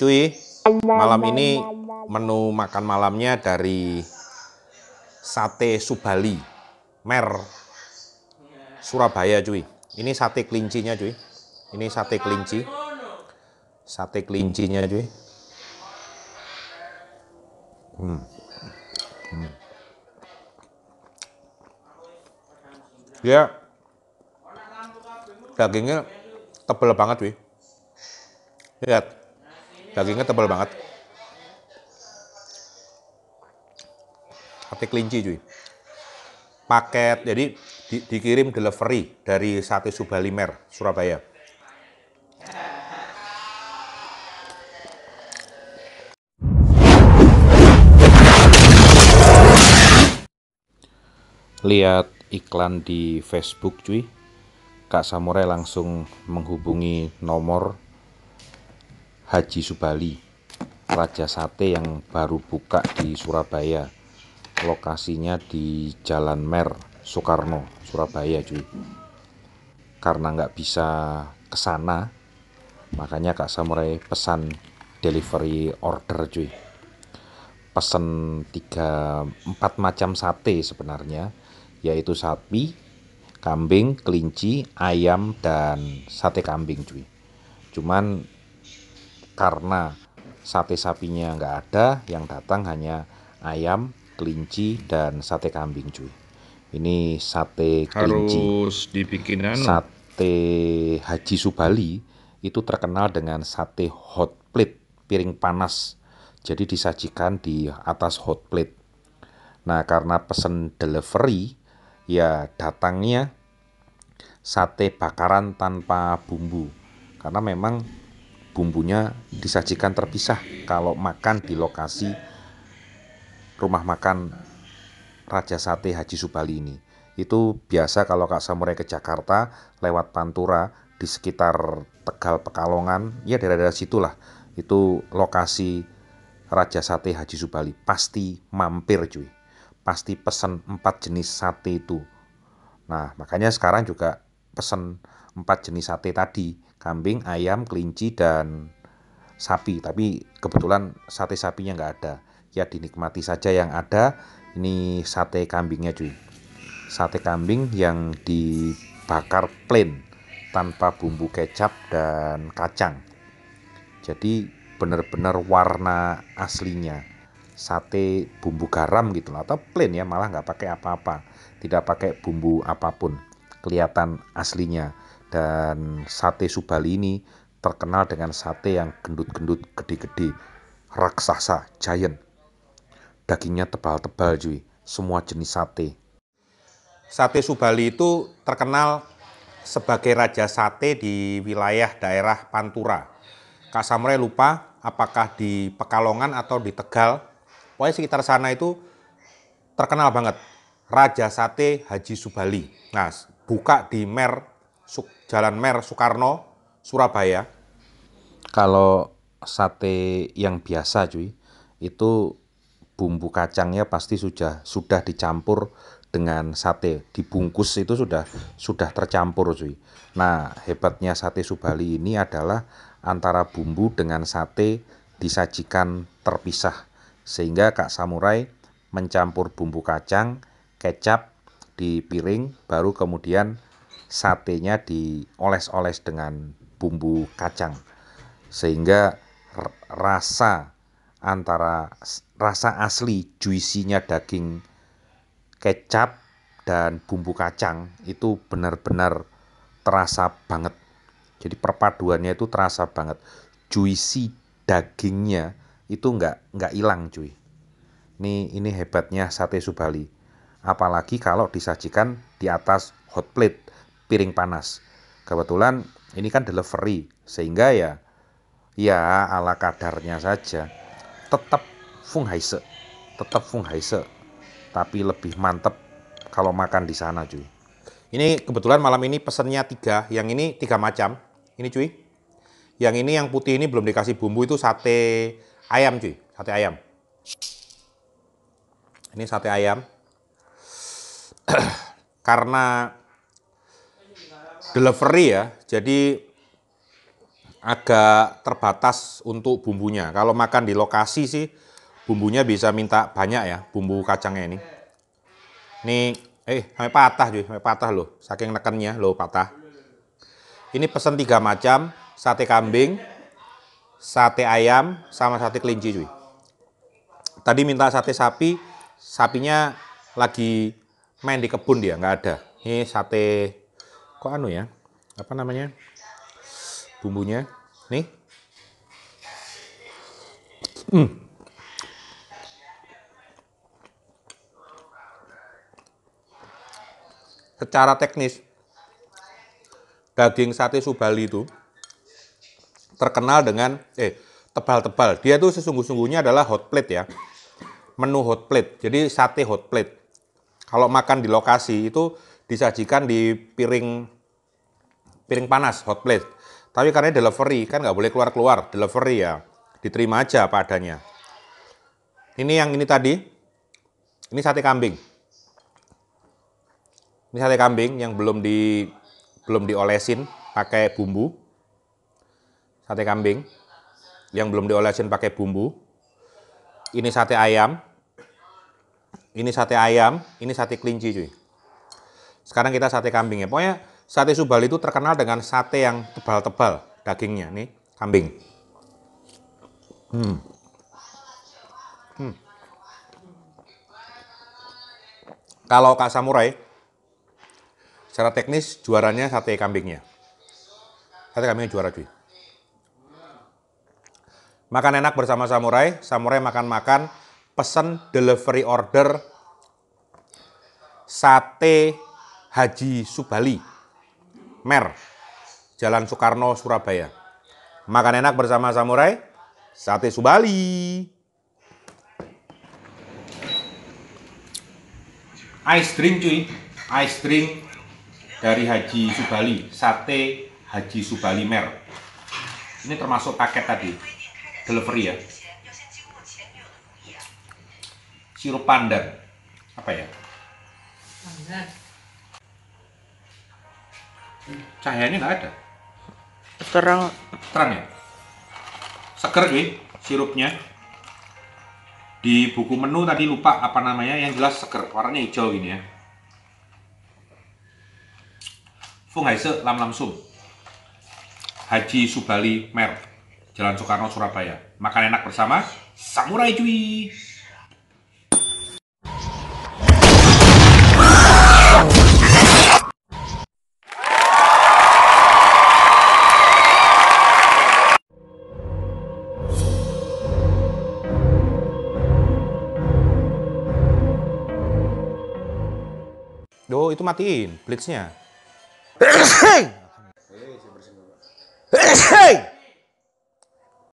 Cuy, malam ini menu makan malamnya dari sate Subali, Mer, Surabaya cuy. Ini sate kelincinya cuy. Ini sate kelinci. Sate kelincinya cuy. Hmm. Hmm. Ya, dagingnya tebel banget cuy. Lihat dagingnya tebal banget sate kelinci cuy paket jadi di, dikirim delivery dari sate Subalimer Surabaya lihat iklan di Facebook cuy Kak Samurai langsung menghubungi nomor Haji Subali, Raja Sate yang baru buka di Surabaya. Lokasinya di Jalan Mer, Soekarno, Surabaya cuy. Karena nggak bisa ke sana, makanya Kak Samurai pesan delivery order cuy. Pesan tiga empat macam sate sebenarnya, yaitu sapi, kambing, kelinci, ayam dan sate kambing cuy. Cuman karena sate sapinya nggak ada, yang datang hanya ayam, kelinci, dan sate kambing cuy. Ini sate kelinci. dibikin anu. Sate Haji Subali itu terkenal dengan sate hot plate, piring panas. Jadi disajikan di atas hot plate. Nah karena pesen delivery, ya datangnya sate bakaran tanpa bumbu. Karena memang bumbunya disajikan terpisah kalau makan di lokasi rumah makan Raja Sate Haji Subali ini. Itu biasa kalau Kak Samurai ke Jakarta lewat Pantura di sekitar Tegal Pekalongan, ya daerah-daerah situlah. Itu lokasi Raja Sate Haji Subali. Pasti mampir cuy. Pasti pesen empat jenis sate itu. Nah, makanya sekarang juga pesen empat jenis sate tadi kambing, ayam, kelinci, dan sapi. Tapi kebetulan sate sapinya nggak ada. Ya dinikmati saja yang ada. Ini sate kambingnya cuy. Sate kambing yang dibakar plain tanpa bumbu kecap dan kacang. Jadi benar-benar warna aslinya sate bumbu garam gitu atau plain ya malah nggak pakai apa-apa tidak pakai bumbu apapun kelihatan aslinya dan sate Subali ini terkenal dengan sate yang gendut-gendut gede-gede, raksasa, giant. Dagingnya tebal-tebal cuy, semua jenis sate. Sate Subali itu terkenal sebagai raja sate di wilayah daerah Pantura. Kak Samre lupa apakah di Pekalongan atau di Tegal. Pokoknya sekitar sana itu terkenal banget. Raja Sate Haji Subali. Nah, buka di Mer Jalan Mer Soekarno, Surabaya. Kalau sate yang biasa cuy, itu bumbu kacangnya pasti sudah sudah dicampur dengan sate dibungkus itu sudah sudah tercampur cuy. Nah hebatnya sate Subali ini adalah antara bumbu dengan sate disajikan terpisah sehingga Kak Samurai mencampur bumbu kacang, kecap di piring baru kemudian satenya dioles-oles dengan bumbu kacang sehingga rasa antara rasa asli juisinya daging kecap dan bumbu kacang itu benar-benar terasa banget. Jadi perpaduannya itu terasa banget. Juicy dagingnya itu nggak nggak hilang cuy. Ini ini hebatnya sate Subali. Apalagi kalau disajikan di atas hot plate piring panas. Kebetulan ini kan delivery, sehingga ya ya ala kadarnya saja. Tetap Fung Haise, tetap Fung Haise, tapi lebih mantep kalau makan di sana cuy. Ini kebetulan malam ini pesennya tiga, yang ini tiga macam. Ini cuy, yang ini yang putih ini belum dikasih bumbu itu sate ayam cuy, sate ayam. Ini sate ayam. Karena delivery ya, jadi agak terbatas untuk bumbunya. Kalau makan di lokasi sih bumbunya bisa minta banyak ya, bumbu kacangnya ini. Ini eh sampai patah cuy, sampai patah loh. Saking nekennya loh patah. Ini pesan tiga macam, sate kambing, sate ayam, sama sate kelinci cuy. Tadi minta sate sapi, sapinya lagi main di kebun dia, nggak ada. Ini sate kok anu ya apa namanya bumbunya nih hmm. secara teknis daging sate subali itu terkenal dengan eh tebal-tebal dia itu sesungguh-sungguhnya adalah hot plate ya menu hot plate jadi sate hot plate kalau makan di lokasi itu disajikan di piring piring panas hot plate. Tapi karena delivery kan nggak boleh keluar-keluar, delivery ya diterima aja padanya. Ini yang ini tadi, ini sate kambing. Ini sate kambing yang belum di belum diolesin pakai bumbu. Sate kambing yang belum diolesin pakai bumbu. Ini sate ayam. Ini sate ayam, ini sate kelinci cuy. Sekarang kita sate kambing ya. Pokoknya sate Subali itu terkenal dengan sate yang tebal-tebal dagingnya nih, kambing. Hmm. Hmm. Kalau Kak Samurai, secara teknis juaranya sate kambingnya. Sate kambingnya juara cuy. Makan enak bersama Samurai, Samurai makan-makan, pesan delivery order sate Haji Subali, Mer, Jalan Soekarno, Surabaya. Makan enak bersama samurai, sate Subali. Ice drink cuy, ice drink dari Haji Subali, sate Haji Subali Mer. Ini termasuk paket tadi, delivery ya. Sirup pandan, apa ya? Pandan. Cahayanya nggak ada. Terang. Terang ya. Seger sih sirupnya. Di buku menu tadi lupa apa namanya, yang jelas seger, warnanya hijau ini ya. Fung Haise Lam Lam Sum. Haji Subali Mer, Jalan Soekarno, Surabaya. Makan enak bersama Samurai Cuy. Oh, itu matiin blitznya. Hey,